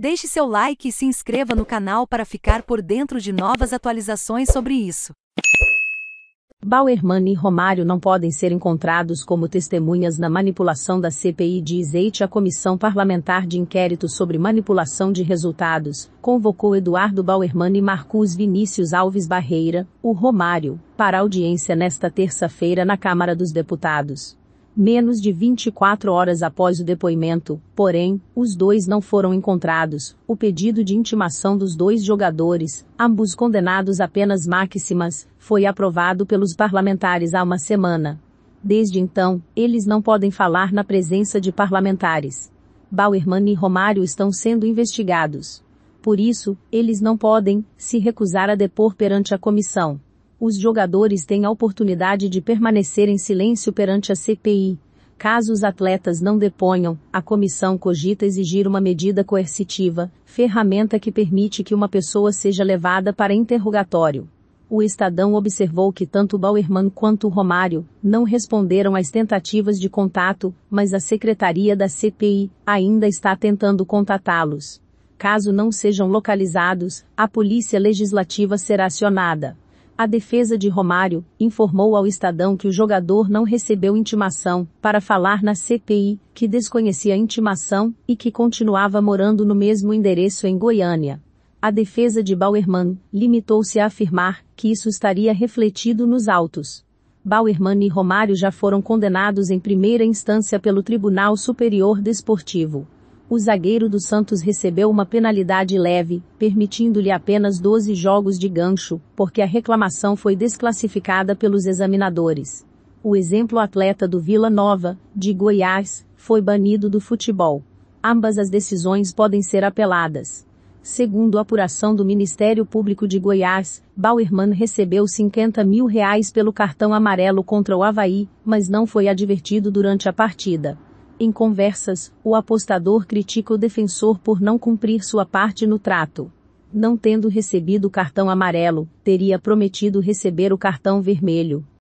Deixe seu like e se inscreva no canal para ficar por dentro de novas atualizações sobre isso. Bauerman e Romário não podem ser encontrados como testemunhas na manipulação da CPI, diz Eite. A Comissão Parlamentar de Inquérito sobre Manipulação de Resultados convocou Eduardo Bauerman e Marcos Vinícius Alves Barreira, o Romário, para audiência nesta terça-feira na Câmara dos Deputados. Menos de 24 horas após o depoimento, porém, os dois não foram encontrados. O pedido de intimação dos dois jogadores, ambos condenados a penas máximas, foi aprovado pelos parlamentares há uma semana. Desde então, eles não podem falar na presença de parlamentares. Bauerman e Romário estão sendo investigados. Por isso, eles não podem se recusar a depor perante a comissão os jogadores têm a oportunidade de permanecer em silêncio perante a CPI. Caso os atletas não deponham, a comissão cogita exigir uma medida coercitiva, ferramenta que permite que uma pessoa seja levada para interrogatório. O Estadão observou que tanto Bauerman quanto Romário não responderam às tentativas de contato, mas a secretaria da CPI ainda está tentando contatá-los. Caso não sejam localizados, a Polícia Legislativa será acionada. A defesa de Romário informou ao Estadão que o jogador não recebeu intimação para falar na CPI, que desconhecia a intimação e que continuava morando no mesmo endereço em Goiânia. A defesa de Bauerman limitou-se a afirmar que isso estaria refletido nos autos. Bauerman e Romário já foram condenados em primeira instância pelo Tribunal Superior Desportivo o zagueiro do Santos recebeu uma penalidade leve, permitindo-lhe apenas 12 jogos de gancho, porque a reclamação foi desclassificada pelos examinadores. O exemplo atleta do Vila Nova, de Goiás, foi banido do futebol. Ambas as decisões podem ser apeladas. Segundo a apuração do Ministério Público de Goiás, Bauerman recebeu 50 mil reais pelo cartão amarelo contra o Havaí, mas não foi advertido durante a partida. Em conversas, o apostador critica o defensor por não cumprir sua parte no trato. Não tendo recebido o cartão amarelo, teria prometido receber o cartão vermelho.